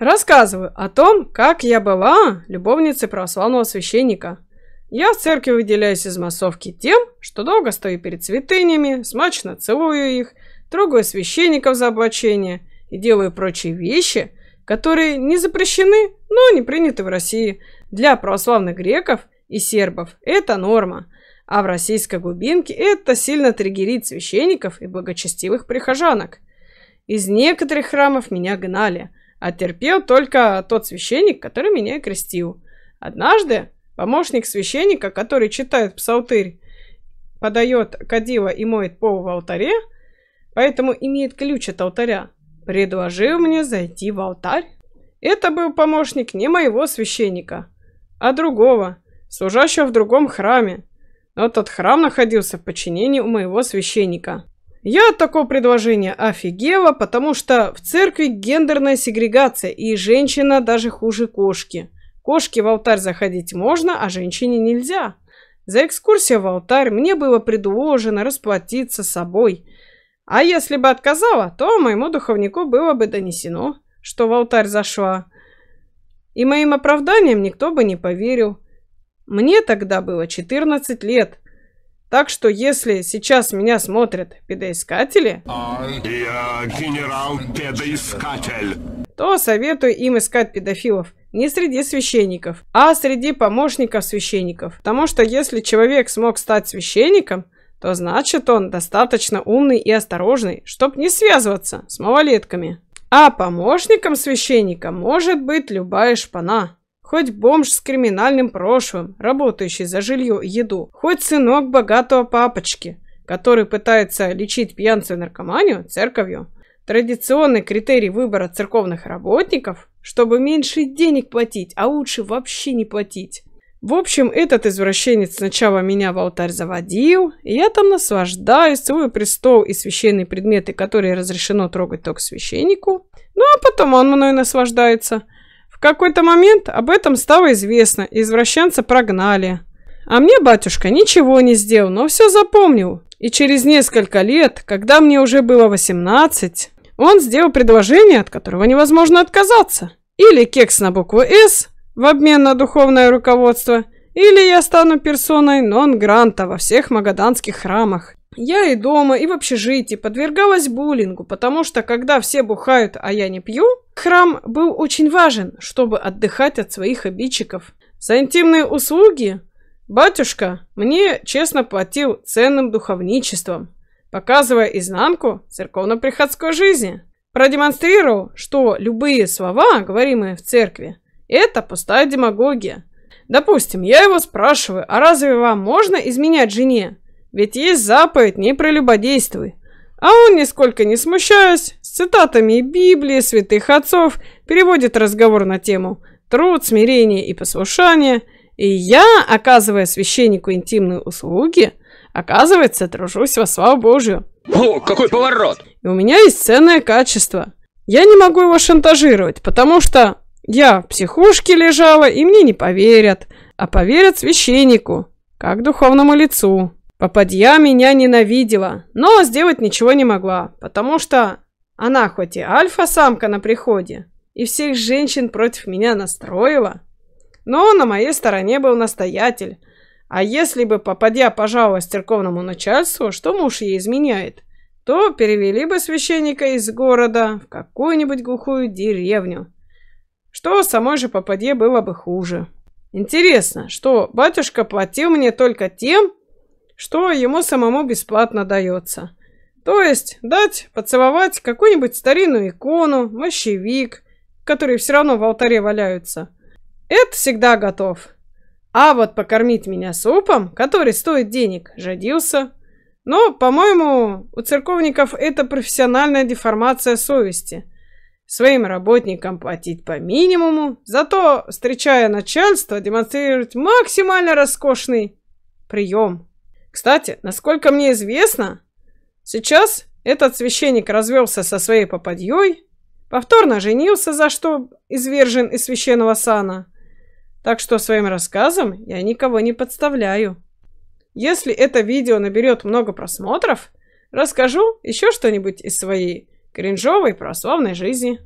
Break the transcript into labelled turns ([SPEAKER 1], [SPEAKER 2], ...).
[SPEAKER 1] Рассказываю о том, как я была любовницей православного священника. Я в церкви выделяюсь из массовки тем, что долго стою перед святынями, смачно целую их, трогаю священников за облачение и делаю прочие вещи, которые не запрещены, но не приняты в России. Для православных греков и сербов это норма, а в российской глубинке это сильно триггерит священников и благочестивых прихожанок. Из некоторых храмов меня гнали – а терпел только тот священник, который меня и крестил. Однажды помощник священника, который читает псалтырь, подает кадила и моет пол в алтаре, поэтому имеет ключ от алтаря, предложил мне зайти в алтарь. Это был помощник не моего священника, а другого, служащего в другом храме. Но тот храм находился в подчинении у моего священника. Я от такого предложения офигела, потому что в церкви гендерная сегрегация, и женщина даже хуже кошки. Кошке в алтарь заходить можно, а женщине нельзя. За экскурсию в алтарь мне было предложено расплатиться собой. А если бы отказала, то моему духовнику было бы донесено, что в алтарь зашла. И моим оправданиям никто бы не поверил. Мне тогда было 14 лет, так что, если сейчас меня смотрят педоискатели... Я генерал-педоискатель. То советую им искать педофилов не среди священников, а среди помощников священников. Потому что если человек смог стать священником, то значит он достаточно умный и осторожный, чтобы не связываться с малолетками. А помощником священника может быть любая шпана. Хоть бомж с криминальным прошлым, работающий за жилье и еду, хоть сынок богатого папочки, который пытается лечить пьянцу и наркоманию церковью. Традиционный критерий выбора церковных работников, чтобы меньше денег платить, а лучше вообще не платить. В общем, этот извращенец сначала меня в алтарь заводил, и я там наслаждаюсь, целую престол и священные предметы, которые разрешено трогать только священнику. Ну а потом он мной наслаждается – какой-то момент об этом стало известно, и извращенца прогнали. А мне батюшка ничего не сделал, но все запомнил. И через несколько лет, когда мне уже было 18, он сделал предложение, от которого невозможно отказаться. Или кекс на букву «С» в обмен на духовное руководство, или я стану персоной нон-гранта во всех магаданских храмах. Я и дома, и в общежитии подвергалась буллингу, потому что когда все бухают, а я не пью, храм был очень важен, чтобы отдыхать от своих обидчиков. За интимные услуги батюшка мне честно платил ценным духовничеством, показывая изнанку церковно-приходской жизни. Продемонстрировал, что любые слова, говоримые в церкви, это пустая демагогия. Допустим, я его спрашиваю, а разве вам можно изменять жене? Ведь есть заповедь «Не прелюбодействуй». А он, нисколько не смущаясь, с цитатами Библии, святых отцов, переводит разговор на тему «Труд, смирение и послушание». И я, оказывая священнику интимные услуги, оказывается, дружусь во славу Божью. О, какой поворот! И у меня есть ценное качество. Я не могу его шантажировать, потому что я в психушке лежала, и мне не поверят, а поверят священнику, как духовному лицу. А Попадья меня ненавидела, но сделать ничего не могла, потому что она хоть и альфа-самка на приходе, и всех женщин против меня настроила, но на моей стороне был настоятель. А если бы Попадья пожаловалась церковному начальству, что муж ей изменяет, то перевели бы священника из города в какую-нибудь глухую деревню, что самой же Попадье было бы хуже. Интересно, что батюшка платил мне только тем, что ему самому бесплатно дается. То есть дать поцеловать какую-нибудь старинную икону, мощевик, которые все равно в алтаре валяются. Это всегда готов. А вот покормить меня супом, который стоит денег, жадился. Но, по-моему, у церковников это профессиональная деформация совести. Своим работникам платить по минимуму, зато, встречая начальство, демонстрировать максимально роскошный прием. Кстати, насколько мне известно, сейчас этот священник развелся со своей попадьей, повторно женился, за что извержен из священного сана. Так что своим рассказом я никого не подставляю. Если это видео наберет много просмотров, расскажу еще что-нибудь из своей кринжовой православной жизни.